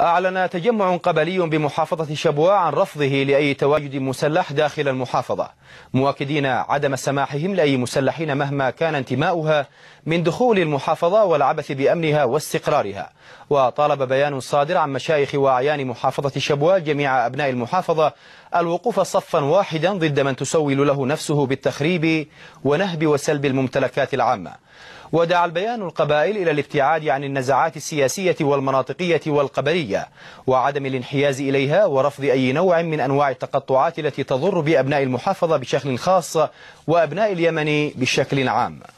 أعلن تجمع قبلي بمحافظة شبوة عن رفضه لأي تواجد مسلح داخل المحافظة مؤكدين عدم سماحهم لأي مسلحين مهما كان انتماؤها من دخول المحافظة والعبث بأمنها واستقرارها وطالب بيان صادر عن مشايخ وأعيان محافظة شبوة جميع أبناء المحافظة الوقوف صفا واحدا ضد من تسول له نفسه بالتخريب ونهب وسلب الممتلكات العامة ودعا البيان القبائل إلى الابتعاد عن النزعات السياسية والمناطقية والقبلية الجنسية وعدم الانحياز إليها ورفض أي نوع من أنواع التقطعات التي تضر بأبناء المحافظة بشكل خاص وأبناء اليمن بشكل عام